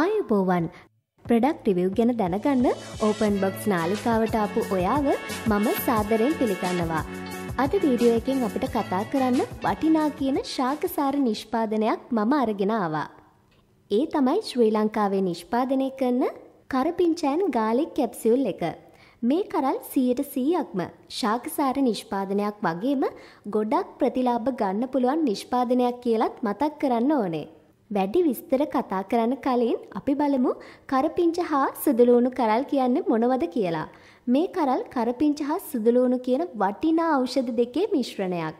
ආයුබෝවන් product review ගැන දැනගන්න ඕපන් බොක්ස් නාලිකාවට අපපු ඔයාව මම සාදරයෙන් පිළිගන්නවා. අද වීඩියෝ එකෙන් අපිට කතා කරන්න වටිනා කියන ශාකසාර නිෂ්පාදනයක් මම අරගෙන ආවා. ඒ තමයි ශ්‍රී ලංකාවේ නිෂ්පාදනය කරන කරපිංචෑන් ගාලික් කැප්සිවල් එක. මේ කරල් සියයට සීයක්ම ශාකසාර නිෂ්පාදනයක් වගේම ගොඩක් ප්‍රතිලාභ ගන්න පුළුවන් නිෂ්පාදනයක් කියලත් මතක් කරන්න ඕනේ. වැඩි විස්තර කතා කරන්න කලින් අපි බලමු කරපිංච හා සුදුලූණු කරල් කියන්නේ මොනවද කියලා. මේ කරල් කරපිංච හා සුදුලූණු කියන වටිනා ඖෂධ දෙකේ මිශ්‍රණයක්.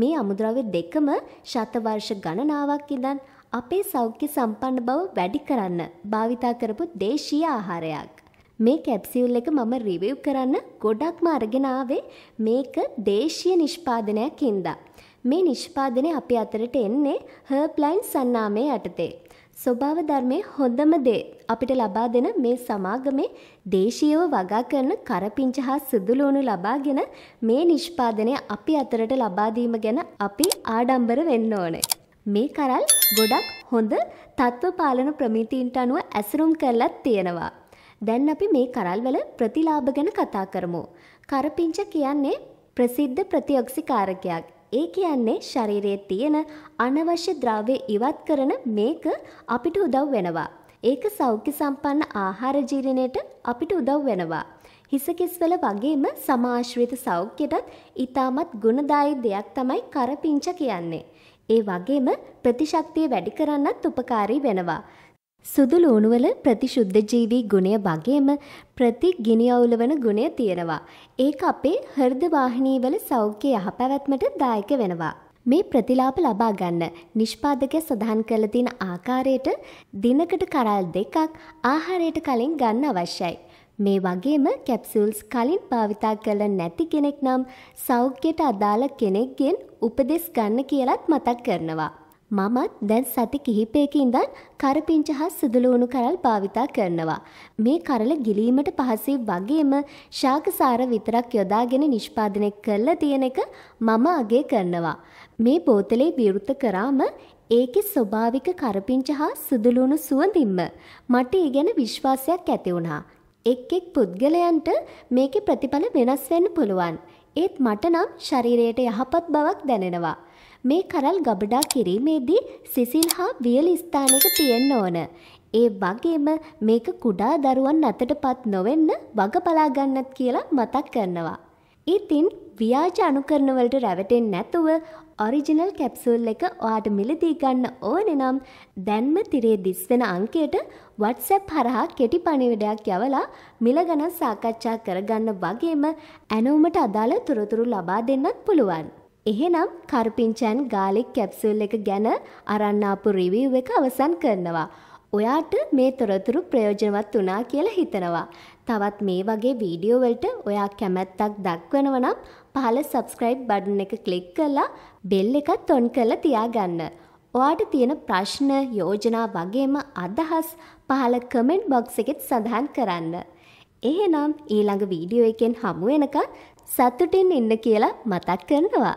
මේ අමුද්‍රව්‍ය දෙකම ශතවර්ෂ ගණනාවක් ඉඳන් අපේ සෞඛ්‍ය සම්පන්න බව වැඩි කරන්න භාවිතා කරපු දේශීය ආහාරයක්. මේ කැප්සිවුල් එක මම රිවිව් කරන්න ගොඩක්ම අරගෙන ආවේ මේක දේශීය නිෂ්පාදනයක් හින්දා. මේ නිෂ්පාදනය අපි අතරට එන්නේ හර්ප්ලයින් සන්නාමය යටතේ. ස්වභාව ධර්මයේ හොඳම දේ අපිට ලබා දෙන මේ සමාගමේ දේශීයව වගා කරන කරපිංච හා සුදුලුණු ලබාගෙන මේ නිෂ්පාදනය අපි අතරට ලබා දීම ගැන අපි ආඩම්බර වෙන්න ඕනේ. මේ කරල් ගොඩක් හොඳ තත්ත්ව පාලන ප්‍රමිතීන්ට අනුව ඇසුරුම් කරලත් තියෙනවා. දැන් අපි මේ කරල්වල ප්‍රතිලාභ ගැන කතා කරමු. කරපිංච කියන්නේ ප්‍රසිද්ධ ප්‍රතිඔක්සිකාරකයක්. ඒ කියන්නේ ශරීරයේ තියෙන අනවශ්‍ය ද්‍රව්‍ය ඉවත් කරන මේක අපිට උදව් වෙනවා. ඒක සෞඛ්‍ය සම්පන්න ආහාර ජීර්ණයට අපිට උදව් වෙනවා. හිසකිස්වල වගේම සමාශ්‍රිත සෞඛ්‍යයටත් ඉතාමත් ගුණදායි දෙයක් තමයි කරපිංච කියන්නේ. ඒ වගේම ප්‍රතිශක්තිය වැඩි කරන්නත් උපකාරී වෙනවා. සුදු ලූණුවල ප්‍රතිශුද්ධජීවී ගුණය වගේම ප්‍රතිගිනිඅවුල වන ගුණය තියෙනවා. ඒක අපේ හෘද වාහිනීවල සෞඛ්‍ය යහපැවැත්මට දායක වෙනවා. මේ ප්‍රතිලාප ලබා ගන්න නිෂ්පාදකය සඳහන් කළ තියෙන ආකාරයට දිනකට කරල් දෙකක් ආහාරයට කලින් ගන්න අවශ්‍යයි. මේ වගේම කැප්සූල්ස් කලින් භාවිතා කළ නැති කෙනෙක් නම් සෞඛ්‍යයට අදාළ කෙනෙක්ගෙන් උපදෙස් ගන්න කියලත් මතක් කරනවා. මමත් දැන් සති කිහිපයකින්දන් කරපිංච හා සුදුලූණු කරල් භාවිතා කරනවා. මේ කරල ගිලීමට පහසි වගේම ශාකසාර විතරක් යොදාගෙන නිෂ්පාදනය කරලා තියෙන එක මම අගේ කරනවා. මේ බෝතලේ විවෘත කරාම ඒකෙ ස්වභාවික කරපිංච හා සුදුලූණු සුවඳින්ම මට ඒ ගැන විශ්වාසයක් ඇති වුණා. එක් එක් පුද්ගලයන්ට මේකේ ප්‍රතිඵල වෙනස් වෙන්න පුළුවන්. ඒත් මට නම් ශරීරයට යහපත් බවක් දැනෙනවා. මේ කරල් ගබඩා කිරීමේදී සිසිල් හා වියල ස්ථානක තියෙන්න ඕන. ඒ වගේම මේක කුඩා දරුවන් අතටපත් නොවෙන්න වග බලාගන්නත් කියලා මතක් කරනවා. ඉතින් ව්‍යාජ අනුකරණවලට රැවටෙන් නැතුව ඔරිජිනල් කැප්සූල් එක ඔයාට මිලදී ගන්න ඕනෙ නම් දැන්ම තිරේ දිස්වෙන අංකයට වට්සැප් හරහා කෙටි පණිවිඩයක් යවලා මිල ගණන් සාකච්ඡා කරගන්න වගේම ඇනවුමට අදාළ තොරතුරු ලබා දෙන්නත් පුළුවන්. එහෙනම් කරපිංචන් ගාලික් කැප්සූල් එක ගැන අරන්නාපු රිවීව් එක අවසන් කරනවා. ඔයාට මේ තොරතුරු ප්‍රයෝජනවත් වනා කියලා හිතනවා. තවත් මේ වගේ වීඩියෝවලට ඔයා කැමැත්තක් දක්වනවනම් පහල සබස්ක්‍රයිබ් බඩන එක කලික් කරලා බෙල් එකත් ඔොන් කරලා තියාගන්න. ඔයාට තියෙන ප්‍රශ්න යෝජනා වගේම අදහස් පහල කමෙන්ට් බොක්ස එකෙත් සඳහන් කරන්න. එහෙනම් ඊළඟ වීඩියෝ එකෙන් හමුවෙනකත් සතුටින් ඉන්න කියලා මතක් කරනවා.